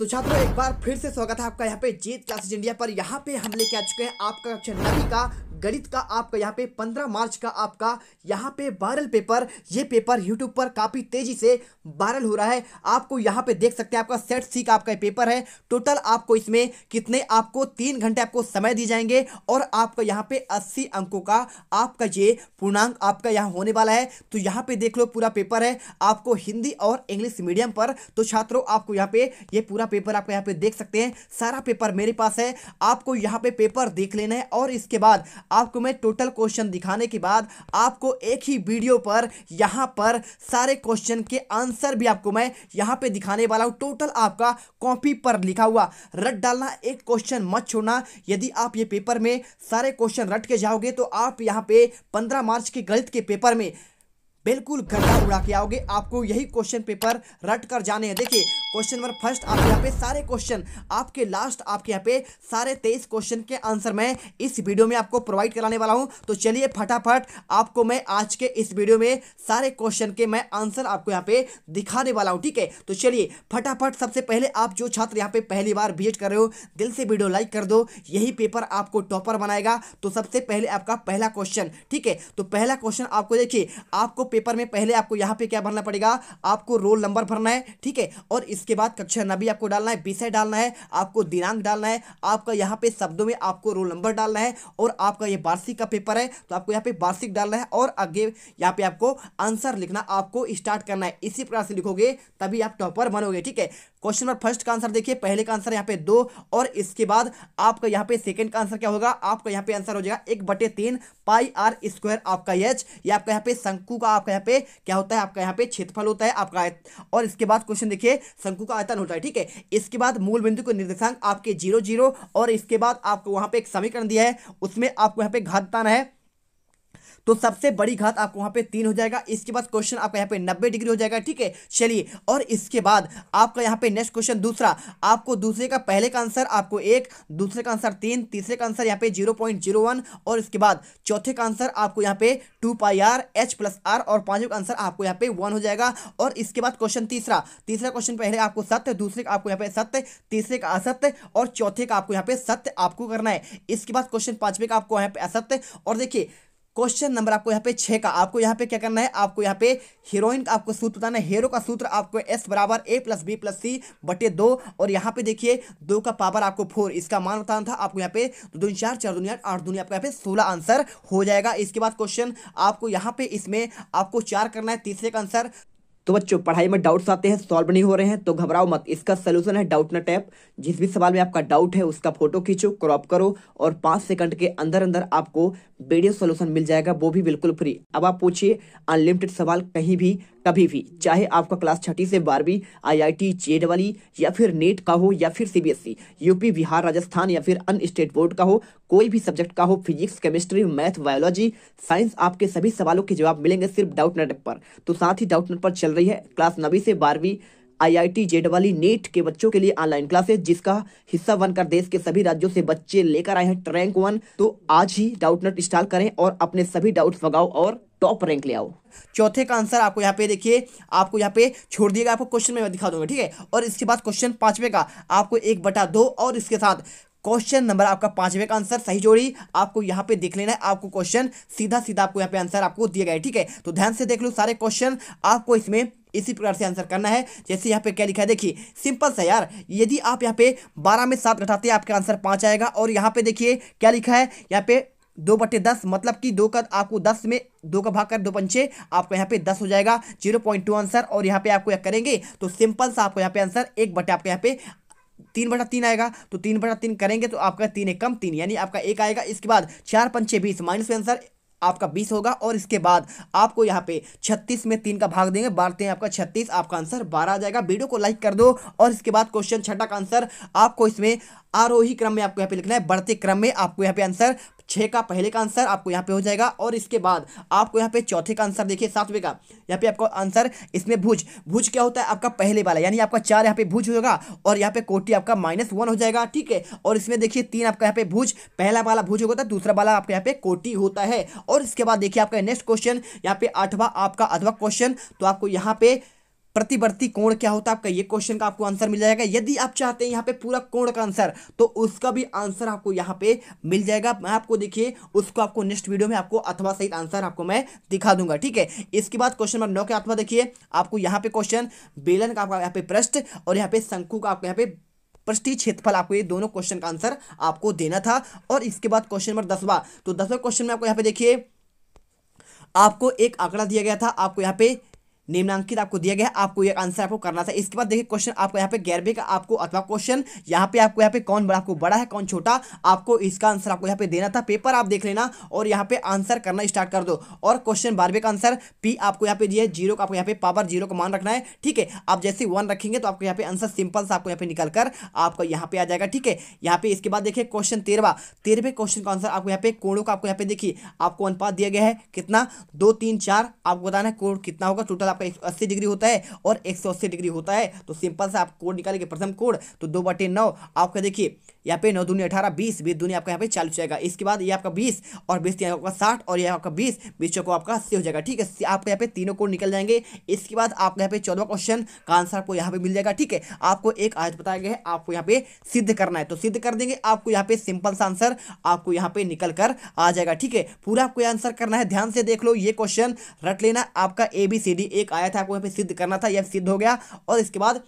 तो छात्रों एक बार फिर से स्वागत है आपका यहाँ पे जीत क्लासेज इंडिया पर यहाँ पे हम लेके आ चुके हैं आपका कक्षा नवी का गणित का आपका यहाँ पे पंद्रह मार्च का आपका यहाँ पे वायरल पेपर ये पेपर यूट्यूब पर काफ़ी तेज़ी से वायरल हो रहा है आपको यहाँ पे देख सकते हैं आपका सेट सी का आपका पेपर है टोटल आपको इसमें कितने आपको तीन घंटे आपको समय दिए जाएंगे और आपका यहाँ पे अस्सी अंकों का आपका ये पूर्णांक आपका यहाँ होने वाला है तो यहाँ पे देख लो पूरा पेपर है आपको हिंदी और इंग्लिश मीडियम पर तो छात्रों आपको यहाँ पे ये पूरा पेपर आपको यहाँ पे देख सकते हैं सारा पेपर मेरे पास है आपको यहाँ पे पेपर देख लेना है और इसके बाद आपको मैं टोटल क्वेश्चन दिखाने के बाद आपको एक ही वीडियो पर यहाँ पर सारे क्वेश्चन के आंसर भी आपको मैं यहाँ पे दिखाने वाला हूँ टोटल आपका कॉपी पर लिखा हुआ रट डालना एक क्वेश्चन मत छोड़ना यदि आप ये पेपर में सारे क्वेश्चन रट के जाओगे तो आप यहाँ पे पंद्रह मार्च के गणित के पेपर में बिल्कुल गड्ढा उड़ा के आओगे आपको यही क्वेश्चन पेपर रट कर जाने हैं देखिए क्वेश्चन नंबर फर्स्ट आपके यहाँ पे सारे क्वेश्चन आपके लास्ट आपके यहाँ पे सारे तेईस क्वेश्चन के आंसर मैं इस वीडियो में आपको प्रोवाइड कराने वाला हूँ तो चलिए फटाफट आपको मैं आज के इस वीडियो में सारे क्वेश्चन के मैं आंसर आपको यहाँ पे दिखाने वाला हूँ ठीक है तो चलिए फटाफट सबसे पहले आप जो छात्र यहाँ पे पहली बार बी कर रहे हो दिल से वीडियो लाइक कर दो यही पेपर आपको टॉपर बनाएगा तो सबसे पहले आपका पहला क्वेश्चन ठीक है तो पहला क्वेश्चन आपको देखिए आपको पेपर में पहले आपको यहाँ पे क्या भरना पड़ेगा आपको रोल नंबर भरना है ठीक है और इसके बाद कक्षा नबी आपको डालना है विषय डालना है आपको दिनांक डालना है आपका यहाँ पे शब्दों में आपको रोल नंबर डालना है और आपका ये वार्षिक का पेपर है तो आपको यहाँ पे वार्षिक डालना है और आगे यहाँ पे आपको आंसर लिखना आपको स्टार्ट करना है इसी प्रकार से लिखोगे तभी आप टॉपर बनोगे ठीक है क्वेश्चन नंबर फर्स्ट का आंसर देखिए पहले का आंसर यहाँ पे दो और इसके बाद आपका यहाँ पे सेकंड का आंसर क्या होगा आपका यहाँ पे आंसर हो जाएगा एक बटे तीन पाई आर स्क्वायर आपका एच या आपका यहाँ पे शंकु का आपका यहाँ पे क्या होता है आपका यहाँ पे क्षेत्रफल होता है आपका और इसके बाद क्वेश्चन देखिए शंकु का आयतन होता है ठीक है इसके बाद मूल बिंदु को निर्देशांक आपके जीरो जीरो और इसके बाद आपको वहाँ पे एक समीकरण दिया है उसमें आपको यहाँ पे घात बताना है तो सबसे बड़ी घात आपको वहां पे तीन हो जाएगा इसके बाद क्वेश्चन आपका यहाँ पे नब्बे डिग्री हो जाएगा ठीक है चलिए और इसके बाद आपका यहाँ पे नेक्स्ट क्वेश्चन दूसरा आपको दूसरे का पहले का आंसर आपको एक दूसरे का आंसर तीन तीसरे का आंसर यहाँ पे जीरो पॉइंट जीरो वन और इसके बाद चौथे का आंसर आपको यहाँ पे two pi R H plus R और पांचवे का आंसर आपको यहाँ पे वन हो जाएगा और इसके बाद क्वेश्चन तीसरा तीसरा क्वेश्चन पहले आपको सत्य दूसरे का आपको यहाँ पे सत्य तीसरे का असत्य और चौथे का आपको यहाँ पे सत्य आपको करना है इसके बाद क्वेश्चन पांचवे का आपको यहाँ पे असत्य और देखिए क्वेश्चन नंबर आपको यहाँ पे छः का आपको यहाँ पे क्या करना है आपको यहाँ पे हीरोइन का आपको सूत्र बताना है हीरो का सूत्र आपको एस बराबर A plus B plus C बटे दो और यहाँ पे देखिए दो का पावर आपको फोर इसका मान बताना था आपको यहाँ पे दो दून चार चार दुनिया आठ दुनिया आपको यहाँ पे सोलह आंसर हो जाएगा इसके बाद क्वेश्चन आपको यहाँ पे इसमें आपको चार करना है तीसरे का आंसर तो बच्चों पढ़ाई में डाउट्स आते हैं सॉल्व नहीं हो रहे हैं तो घबराओ मत इसका सलूशन है डाउट नट ऐप जिस भी सवाल में आपका डाउट है उसका फोटो खींचो क्रॉप करो और पांच सेकंड के अंदर अंदर आपको वीडियो सलूशन मिल जाएगा वो भी बिल्कुल फ्री अब आप पूछिए अनलिमिटेड सवाल कहीं भी कभी भी चाहे आपका क्लास छठी से बारहवीं आई आई टी जेड वाली या फिर नेट का हो या फिर C UP e, Bihar Rajasthan या फिर अन स्टेट बोर्ड का हो कोई भी सब्जेक्ट का हो physics chemistry math biology science आपके सभी सवालों के जवाब मिलेंगे सिर्फ डाउट नेट पर तो साथ ही डाउट नेट पर चल रही है क्लास नवी से बारहवीं आईआईटी वाली नेट के बच्चों के लिए ऑनलाइन क्लासेस जिसका हिस्सा बनकर देश के सभी राज्यों से बच्चे लेकर आए हैं ट्रैंक वन तो आज ही डाउट नेट इंस्टॉल करें और अपने सभी डाउट्स भगाओ और टॉप रैंक ले आओ चौथे का आंसर आपको यहाँ पे देखिए आपको यहाँ पे छोड़ दिएगा आपको क्वेश्चन में दिखा दूंगा ठीक है और इसके बाद क्वेश्चन पांचवे का आपको एक बटा दो और इसके साथ क्वेश्चन नंबर आपका पांचवे का आंसर सही जोड़ी आपको यहाँ पे देख लेना है आपको क्वेश्चन सीधा सीधा आपको यहां पे आंसर आपको दिया गया है ठीक है तो ध्यान से देख लो सारे क्वेश्चन आपको इसमें इसी प्रकार से आंसर करना है जैसे यहाँ पे क्या लिखा है देखिए सिंपल सा यार यदि आप यहाँ पे बारह में सात घटाते हैं आपका आंसर पाँच आएगा और यहाँ पे देखिए क्या लिखा है यहाँ पे दो बटे दस मतलब कि दो का आपको दस में दो का भाग कर दो पंचे आपको यहाँ पे दस हो जाएगा जीरो पॉइंट टू आंसर और यहाँ पे आपको करेंगे तो सिंपल सा आपको यहाँ पे आंसर एक बटे आपके यहाँ पे तीन बटा तीन आएगा तो तीन बटा तीन करेंगे तो आपका तीन एक कम तीन यानी आपका एक आएगा इसके बाद चार पंचे बीस माइनस में आंसर आपका बीस होगा और इसके बाद आपको यहाँ पे छत्तीस में तीन का भाग देंगे बारहते हैं आपका छत्तीस आपका आंसर बारह आ जाएगा वीडियो को लाइक कर दो और इसके बाद क्वेश्चन छठा का आंसर आपको इसमें आरोही क्रम में आपको यहाँ पे लिखना है बढ़ते क्रम में आपको यहाँ पे आंसर छः का पहले का आंसर आपको यहाँ पे हो जाएगा और इसके बाद आपको यहाँ पे चौथे का आंसर देखिए सातवें का यहाँ पे आपको आंसर इसमें भुज भुज क्या होता है आपका पहले वाला यानी आपका चार यहाँ पे भुज होगा और यहाँ पे कोटी आपका माइनस वन हो जाएगा ठीक है और इसमें देखिए तीन आपका यहाँ पे भुज पहला वाला भुज होगा तो दूसरा वाला आपका यहाँ पे कोटी होता है और इसके बाद देखिए आपका नेक्स्ट क्वेश्चन यहाँ पे आठवा आपका अधवा क्वेश्चन तो आपको यहाँ पे प्रतिवर्ती कोण क्या होता है आपका ये क्वेश्चन का आपको आंसर मिल जाएगा यदि आप चाहते हैं यहाँ पे पूरा कोण का आंसर तो उसका भी आंसर आपको यहाँ पे मिल जाएगा मैं आपको देखिए उसको आपको नेक्स्ट वीडियो में आपको अथवा सही आंसर आपको मैं दिखा दूंगा ठीक है इसके बाद क्वेश्चन नंबर नौ के अथवा देखिए आपको यहाँ पे क्वेश्चन बेलन का आपका यहाँ पे प्रश्न और यहाँ पे शंकु का आपको यहाँ पे पृष्ठी क्षेत्रफल आपको ये दोनों क्वेश्चन का आंसर आपको देना था और इसके बाद क्वेश्चन नंबर दसवा तो दसवा क्वेश्चन में आपको यहाँ पे देखिए आपको एक आंकड़ा दिया गया था आपको यहाँ पे निम्नांकित आपको दिया गया है आपको यह आंसर आपको करना था इसके बाद देखिए क्वेश्चन आपको यहाँ पे गैरबे का आपको अथवा क्वेश्चन यहाँ पे आपको यहाँ पे कौन बड़ा आपको बड़ा है कौन छोटा आपको इसका आंसर आपको यहाँ पे देना था पेपर आप देख लेना और यहाँ पे आंसर करना स्टार्ट कर दो और क्वेश्चन बारहवें का आंसर पी आपको यहाँ पे दिया है जीरो का आपको यहाँ पे पावर जीरो का मान रखना है ठीक है आप जैसे वन रखेंगे तो आपको यहाँ पे आंसर सिंपल सा आपको यहाँ पे निकल कर आपको यहाँ पे आ जाएगा ठीक है यहाँ पे इसके बाद देखिए क्वेश्चन तेरवा तेरहवें क्वेश्चन का आंसर आपको यहाँ पे कोणों का आपको यहाँ पे देखिए आपको अनुपात दिया गया है कितना दो तीन चार आपको बताना है कोण कितना होगा टोटल पे एक अस्सी डिग्री होता है और एक सौ अस्सी डिग्री होता है तो सिंपल सा आप कोड निकालेंगे प्रथम कोड तो दो बटे नौ आपका देखिए यहाँ पे नौ दूनी अठारह बीस बीस दूनी आपका यहाँ पे चालू जाएगा इसके बाद ये आपका बीस और बीस तीन आपका साठ और ये आपका बीस बीस चौको आपका अस्सी हो जाएगा ठीक है आपके यहाँ पे तीनों कोड निकल जाएंगे इसके बाद आपके यहाँ पे चौदह क्वेश्चन का आंसर आपको यहाँ पे मिल जाएगा ठीक है आपको एक आज बताया गया है आपको यहाँ पे सिद्ध करना है तो सिद्ध कर देंगे आपको यहाँ पे सिंपल सा आंसर आपको यहाँ पे निकल कर आ जाएगा ठीक है पूरा आपको आंसर करना है ध्यान से देख लो ये क्वेश्चन रट लेना आपका ए बी सी डी एक एक आया था आपको यहाँ पे सिद्ध करना था यह सिद्ध हो गया और इसके बाद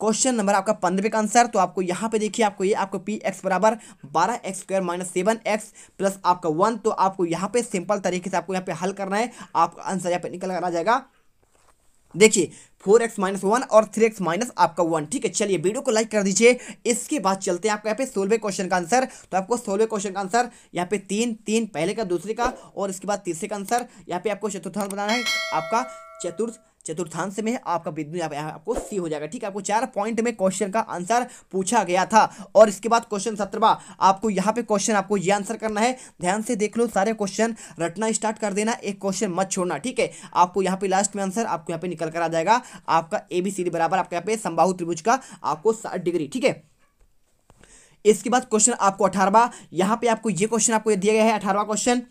क्वेश्चन नंबर आपका पंद्रह का आंसर तो आपको यहाँ पे देखिए आपको ये आपको पी एक्स बराबर बारह x square minus seven x plus आपका वन तो आपको यहाँ पे सिंपल तरीके से आपको यहाँ पे हल करना है आपका आंसर यहाँ पे निकल कर आ जाएगा देखिए फोर एक्स माइनस वन और थ्री एक्स माइनस आपका वन ठीक है चलिए वीडियो को लाइक कर दीजिए इसके बाद चलते हैं आपको यहाँ पे सोलवे क्वेश्चन का आंसर तो आपको सोलवे क्वेश्चन का आंसर यहाँ पे तीन तीन पहले का दूसरे का और इसके बाद तीसरे का आंसर यहाँ पे आपको चतुर्थांश बनाना है आपका चतुर्थ चतुर्थांश में आपका बिंदु यहाँ पे आपको सी हो जाएगा ठीक है आपको चार पॉइंट में क्वेश्चन का आंसर पूछा गया था और इसके बाद क्वेश्चन सत्रवा आपको यहाँ पे क्वेश्चन आपको ये आंसर करना है ध्यान से देख लो सारे क्वेश्चन रटना स्टार्ट कर देना एक क्वेश्चन मत छोड़ना ठीक है आपको यहाँ पे लास्ट में आंसर आपको यहाँ पे निकल कर आ जाएगा आपका ए बी सी डी बराबर आपके यहाँ पे संबाहु त्रिभुज का आपको साठ डिग्री ठीक है इसके बाद क्वेश्चन आपको अठारवा यहाँ पे आपको ये क्वेश्चन आपको दिया गया है अठारवा क्वेश्चन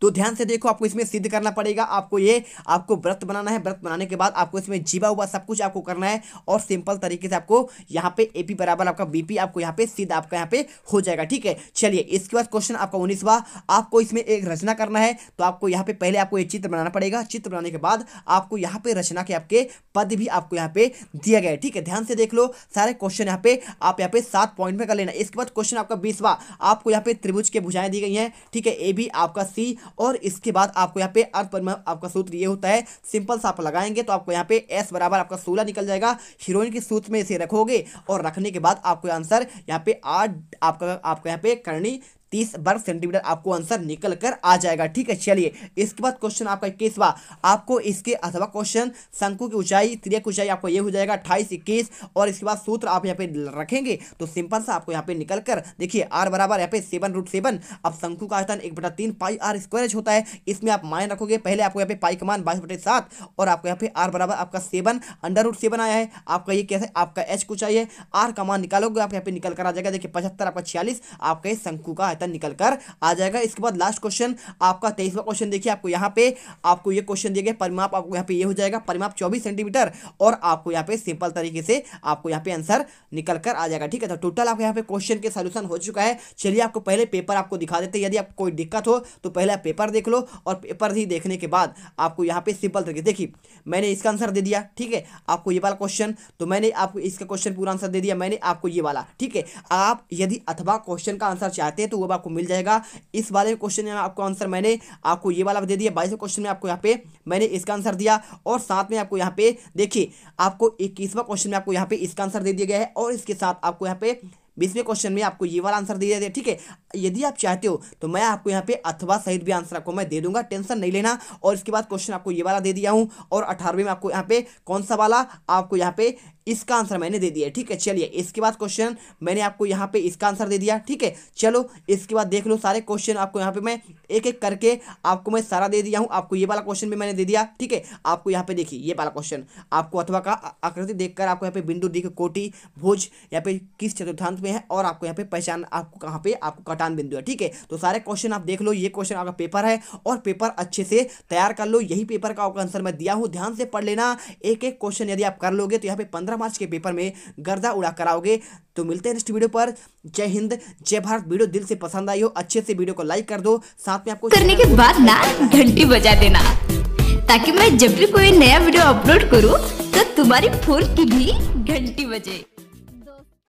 तो ध्यान से देखो आपको इसमें सिद्ध करना पड़ेगा आपको ये आपको व्रत बनाना है व्रत बनाने के बाद आपको इसमें जीवा हुआ सब कुछ आपको करना है और सिंपल तरीके से आपको यहाँ पे ए बराबर आपका बी आपको यहाँ पे सिद्ध आपका यहाँ पे हो जाएगा ठीक है चलिए इसके बाद क्वेश्चन आपका उन्नीसवा आपको इसमें एक रचना करना है तो आपको यहाँ पे पहले आपको ये चित्र बनाना पड़ेगा चित्र बनाने के बाद आपको यहाँ पे रचना के आपके पद भी आपको यहाँ पे दिया गया है ठीक है ध्यान से देख लो सारे क्वेश्चन यहाँ पे आप यहाँ पे सात पॉइंट में कर लेना इसके बाद क्वेश्चन आपका बीसवा आपको यहाँ पे त्रिभुज के भुजाएं दी गई हैं ठीक है ए भी आपका सी और इसके बाद आपको यहाँ पे अर्थ परिमाप आपका सूत्र ये होता है सिंपल सा आप लगाएंगे तो आपको यहाँ पे एस बराबर आपका सोलह निकल जाएगा हीरोइन के सूत्र में इसे रखोगे और रखने के बाद आपको आंसर यहाँ पे आठ आपका आपको यहाँ पे करनी तीस वर्ग सेंटीमीटर आपको आंसर निकल कर आ जाएगा ठीक है चलिए इसके बाद क्वेश्चन आपका इक्कीसवा आपको इसके अथवा क्वेश्चन शंकु की ऊंचाई त्रिय की ऊंचाई आपको ये हो जाएगा अट्ठाईस इक्कीस और इसके बाद सूत्र आप यहाँ पे रखेंगे तो सिंपल सा आपको यहाँ पे निकल कर देखिए आर बराबर यहाँ पे सेवन रूट सेवन अब शंकु का आयतन एक बटा तीन पाई आर स्क्वायरेज होता है इसमें आप माइन रखोगे पहले आपको यहाँ पे पाई कमान बाईस बटे सात और आपको यहाँ पे आर बराबर आपका सेवन अंडर रूट सेवन आया है आपका ये कैसे आपका एच कुछ है आर कमान निकालोगे आप यहाँ पे निकल कर आ जाएगा देखिए पचहत्तर आपका छियालीस आपका ये शंकु का बेहतर निकल कर आ जाएगा इसके बाद लास्ट क्वेश्चन आपका तेईसवा क्वेश्चन देखिए आपको यहाँ पे आपको ये क्वेश्चन दिया गया परिमाप आपको यहाँ पे ये हो जाएगा परिमाप चौबीस सेंटीमीटर और आपको यहाँ पे सिंपल तरीके से आपको यहाँ पे आंसर निकल कर आ जाएगा ठीक है तो टोटल आपको यहाँ पे क्वेश्चन के सोल्यूशन हो चुका है चलिए आपको पहले पेपर आपको दिखा देते यदि आपको कोई दिक्कत हो तो पहले आप पेपर देख लो और पेपर ही देखने के बाद आपको यहाँ पे सिंपल तरीके देखिए मैंने इसका आंसर दे दिया ठीक है आपको ये वाला क्वेश्चन तो मैंने आपको इसका क्वेश्चन पूरा आंसर दे दिया मैंने आपको ये वाला ठीक है आप यदि अथवा क्वेश्चन का आंसर चाहते हैं तो वो होगा आपको मिल जाएगा इस वाले क्वेश्चन में आपको आंसर मैंने आपको ये वाला दे दिया बाईस क्वेश्चन में आपको यहाँ पे मैंने इसका आंसर दिया और साथ में आपको यहाँ पे देखिए आपको इक्कीसवा क्वेश्चन में आपको यहाँ पे इसका आंसर दे दिया गया है और इसके साथ आपको यहाँ पे बीसवें क्वेश्चन में आपको ये वाला आंसर दे दिया गया ठीक है यदि आप चाहते हो तो मैं आपको यहाँ पे अथवा सहित भी आंसर आपको मैं दे दूंगा टेंशन नहीं लेना और इसके बाद क्वेश्चन आपको ये वाला दे दिया हूँ और अठारहवें में आपको यहाँ पे कौन सा वाला आपको यहाँ पे इसका आंसर मैंने दे दिया ठीक है चलिए इसके बाद क्वेश्चन मैंने आपको यहाँ पे इसका आंसर दे दिया ठीक है चलो इसके बाद देख लो सारे क्वेश्चन आपको यहाँ पे मैं एक एक करके आपको मैं सारा दे दिया हूँ आपको ये वाला क्वेश्चन भी मैंने दे दिया ठीक है आपको यहाँ पे देखिए ये वाला क्वेश्चन आपको अथवा का आकृति देखकर आपको यहाँ पे बिंदु दिख कोटी भोज यहाँ पे किस चतुर्थांत में है और आपको यहाँ पे पहचान आपको कहाँ पे आपको कटान बिंदु है ठीक है तो सारे क्वेश्चन आप देख लो ये क्वेश्चन आपका पेपर है और पेपर अच्छे से तैयार कर लो यही पेपर का आपका आंसर मैं दिया हूँ ध्यान से पढ़ लेना एक एक क्वेश्चन यदि आप कर लोगे तो यहाँ पे पंद्रह मार्च के पेपर में गर्दा उड़ा कराओगे तो मिलते हैं नेक्स्ट वीडियो पर जय हिंद जय भारत वीडियो दिल से पसंद आई हो अच्छे से वीडियो को लाइक कर दो साथ में आपको करने के बाद ना घंटी बजा देना ताकि मैं जब भी कोई नया वीडियो अपलोड करूँ तो तुम्हारी फोन की भी घंटी बजे